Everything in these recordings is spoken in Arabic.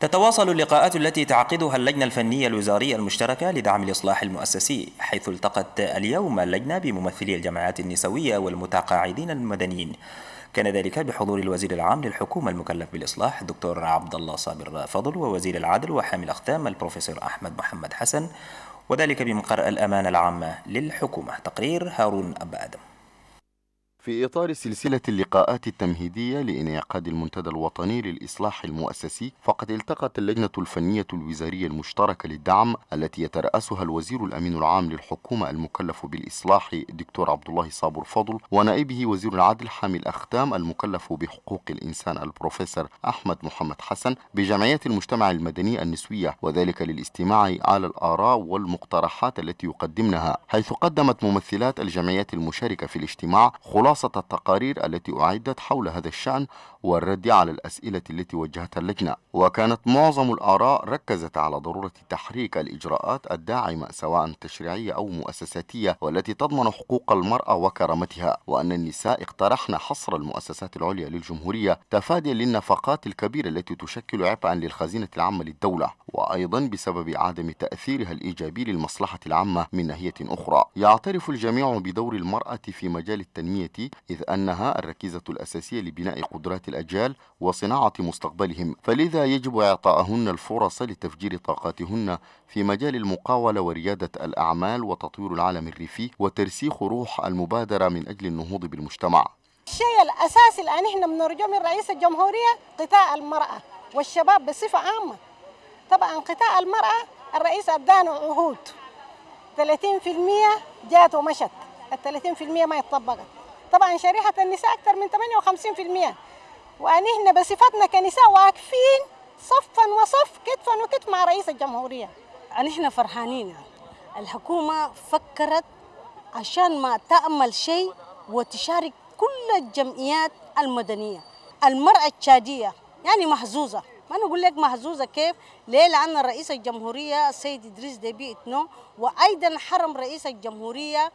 تتواصل اللقاءات التي تعقدها اللجنة الفنية الوزارية المشتركة لدعم الإصلاح المؤسسي حيث التقت اليوم اللجنة بممثلي الجماعات النسوية والمتقاعدين المدنيين كان ذلك بحضور الوزير العام للحكومة المكلف بالإصلاح الدكتور عبد الله صابر فضل ووزير العدل وحامي الأختام البروفيسور أحمد محمد حسن وذلك بمقر الأمانة العامة للحكومة تقرير هارون أبا آدم في إطار سلسلة اللقاءات التمهيدية لإنعقاد المنتدى الوطني للإصلاح المؤسسي فقد التقت اللجنة الفنية الوزارية المشتركة للدعم التي يترأسها الوزير الأمين العام للحكومة المكلف بالإصلاح الدكتور عبد الله صابر فضل ونائبه وزير العدل حامي الأختام المكلف بحقوق الإنسان البروفيسور أحمد محمد حسن بجمعية المجتمع المدني النسوية وذلك للاستماع على الآراء والمقترحات التي يقدمنها حيث قدمت ممثلات الجمعيات المشاركة في الاجتماع خلاصة خلاصة التقارير التي أعدت حول هذا الشأن والرد على الأسئلة التي وجهتها اللجنة وكانت معظم الآراء ركزت على ضرورة تحريك الإجراءات الداعمة سواء تشريعية أو مؤسساتية والتي تضمن حقوق المرأة وكرامتها وأن النساء اقترحن حصر المؤسسات العليا للجمهورية تفاديا للنفقات الكبيرة التي تشكل عبئا للخزينة العامة للدولة وأيضا بسبب عدم تأثيرها الإيجابي للمصلحة العامة من ناحية أخرى يعترف الجميع بدور المرأة في مجال التنمية إذ أنها الركيزة الأساسية لبناء قدرات الأجيال وصناعة مستقبلهم فلذا يجب إعطاءهن الفرص لتفجير طاقاتهن في مجال المقاولة وريادة الأعمال وتطوير العالم الريفي وترسيخ روح المبادرة من أجل النهوض بالمجتمع الشيء الأساسي الآن إحنا بنرجو من رئيس الجمهورية قطاع المرأة والشباب بصفة عامة طبعا قطاع المرأة الرئيس أدانه عهود 30% جات ومشت ال 30% ما يتطبقت طبعا شريحة النساء أكثر من 58% وأنهن بصفتنا كنساء واقفين صفا وصف كتفا وكتف مع رئيس الجمهورية نحن فرحانين الحكومة فكرت عشان ما تأمل شيء وتشارك كل الجمعيات المدنية المرأة التشادية يعني محظوظة ما نقول لك محظوظة كيف ليه لأن رئيس الجمهورية السيد إدريس ديبي إتنو وأيضا حرم رئيس الجمهورية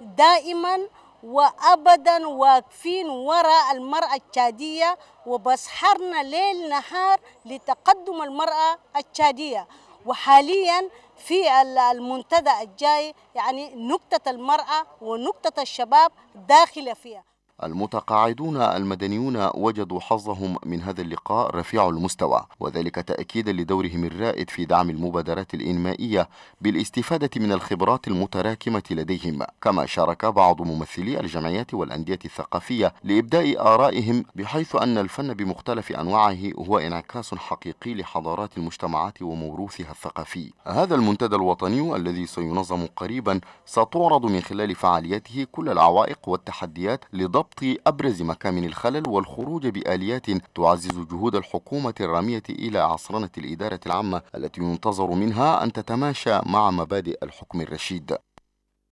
دائما وابدا واقفين وراء المراه التشاديه وبسحرنا ليل نهار لتقدم المراه التشاديه وحاليا في المنتدى الجاي يعني نكته المراه ونكته الشباب داخله فيها المتقاعدون المدنيون وجدوا حظهم من هذا اللقاء رفيع المستوى وذلك تأكيدا لدورهم الرائد في دعم المبادرات الإنمائية بالاستفادة من الخبرات المتراكمة لديهم كما شارك بعض ممثلي الجمعيات والأندية الثقافية لإبداء آرائهم بحيث أن الفن بمختلف أنواعه هو انعكاس حقيقي لحضارات المجتمعات وموروثها الثقافي هذا المنتدى الوطني الذي سينظم قريبا ستعرض من خلال فعالياته كل العوائق والتحديات لضبط ضبط أبرز مكامن الخلل والخروج بآليات تعزز جهود الحكومة الرامية إلى عصرنة الإدارة العامة التي ينتظر منها أن تتماشى مع مبادئ الحكم الرشيد